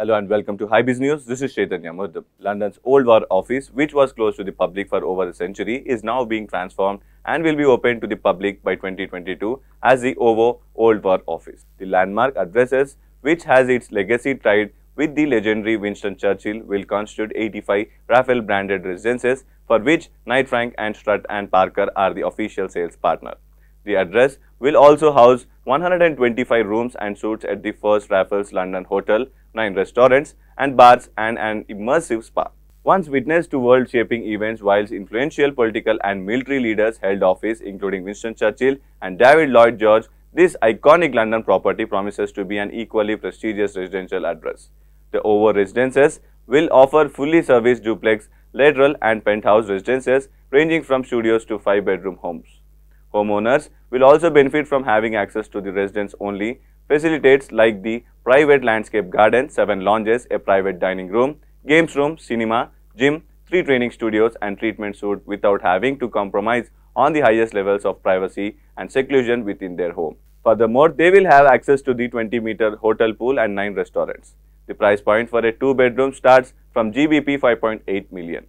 Hello and welcome to High Business News. This is Chaitanya Murdab. London's Old War Office, which was closed to the public for over a century, is now being transformed and will be open to the public by 2022 as the OVO Old War Office. The landmark addresses, which has its legacy tied with the legendary Winston Churchill, will constitute 85 Raphael branded residences for which Knight Frank and Strutt and Parker are the official sales partner. The address will also house 125 rooms and suites at the first Raffles London Hotel nine restaurants and bars and an immersive spa. Once witness to world-shaping events whilst influential political and military leaders held office including Winston Churchill and David Lloyd George, this iconic London property promises to be an equally prestigious residential address. The over residences will offer fully serviced duplex, lateral and penthouse residences ranging from studios to five-bedroom homes. Homeowners will also benefit from having access to the residence only Facilitates like the private landscape garden, seven lounges, a private dining room, games room, cinema, gym, three training studios and treatment suite without having to compromise on the highest levels of privacy and seclusion within their home. Furthermore, they will have access to the 20 meter hotel pool and 9 restaurants. The price point for a 2 bedroom starts from GBP 5.8 million.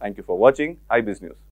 Thank you for watching iBiz News.